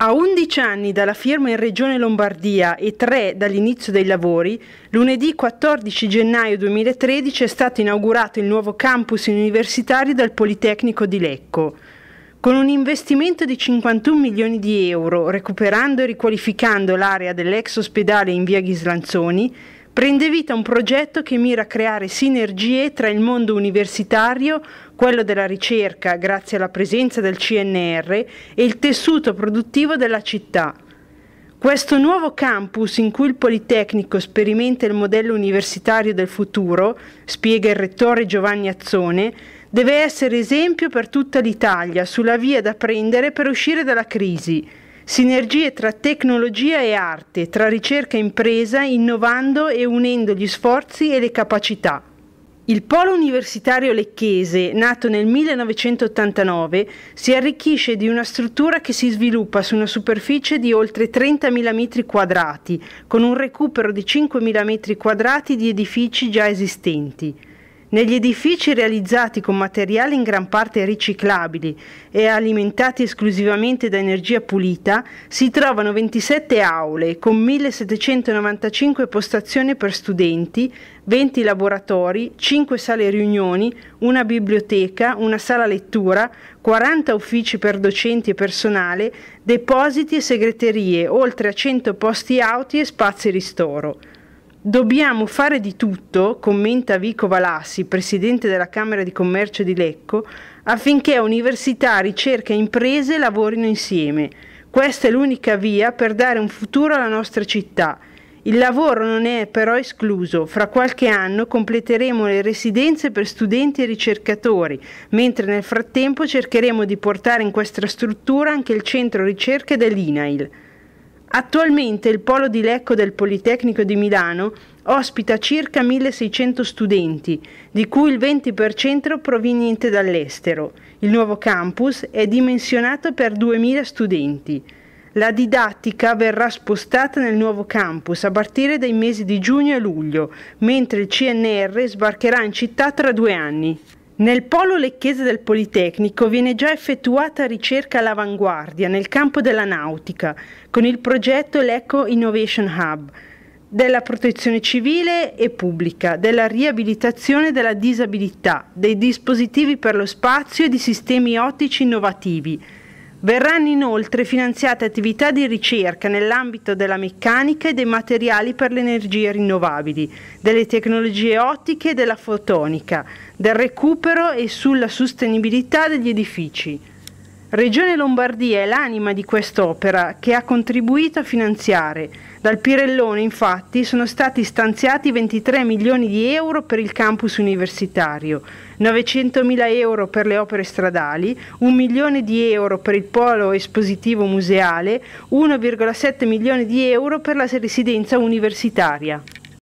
A 11 anni dalla firma in Regione Lombardia e 3 dall'inizio dei lavori, lunedì 14 gennaio 2013 è stato inaugurato il nuovo campus universitario del Politecnico di Lecco. Con un investimento di 51 milioni di euro, recuperando e riqualificando l'area dell'ex ospedale in via Ghislanzoni, prende vita un progetto che mira a creare sinergie tra il mondo universitario, quello della ricerca grazie alla presenza del CNR e il tessuto produttivo della città. Questo nuovo campus in cui il Politecnico sperimenta il modello universitario del futuro, spiega il rettore Giovanni Azzone, deve essere esempio per tutta l'Italia sulla via da prendere per uscire dalla crisi. Sinergie tra tecnologia e arte, tra ricerca e impresa, innovando e unendo gli sforzi e le capacità. Il polo universitario lecchese, nato nel 1989, si arricchisce di una struttura che si sviluppa su una superficie di oltre 30.000 metri quadrati, con un recupero di 5.000 metri quadrati di edifici già esistenti. Negli edifici realizzati con materiali in gran parte riciclabili e alimentati esclusivamente da energia pulita si trovano 27 aule con 1795 postazioni per studenti, 20 laboratori, 5 sale riunioni, una biblioteca, una sala lettura, 40 uffici per docenti e personale, depositi e segreterie, oltre a 100 posti auti e spazi ristoro. Dobbiamo fare di tutto, commenta Vico Valassi, presidente della Camera di Commercio di Lecco, affinché università, ricerca e imprese lavorino insieme. Questa è l'unica via per dare un futuro alla nostra città. Il lavoro non è però escluso, fra qualche anno completeremo le residenze per studenti e ricercatori, mentre nel frattempo cercheremo di portare in questa struttura anche il centro ricerca dell'INAIL. Attualmente il polo di Lecco del Politecnico di Milano ospita circa 1600 studenti, di cui il 20% proveniente dall'estero. Il nuovo campus è dimensionato per 2000 studenti. La didattica verrà spostata nel nuovo campus a partire dai mesi di giugno e luglio, mentre il CNR sbarcherà in città tra due anni. Nel polo lecchese del Politecnico viene già effettuata ricerca all'avanguardia nel campo della nautica con il progetto l'Eco Innovation Hub della protezione civile e pubblica, della riabilitazione della disabilità, dei dispositivi per lo spazio e di sistemi ottici innovativi. Verranno inoltre finanziate attività di ricerca nell'ambito della meccanica e dei materiali per le energie rinnovabili, delle tecnologie ottiche e della fotonica, del recupero e sulla sostenibilità degli edifici. Regione Lombardia è l'anima di quest'opera che ha contribuito a finanziare. Dal Pirellone infatti sono stati stanziati 23 milioni di euro per il campus universitario, 900 mila euro per le opere stradali, 1 milione di euro per il polo espositivo museale, 1,7 milioni di euro per la residenza universitaria.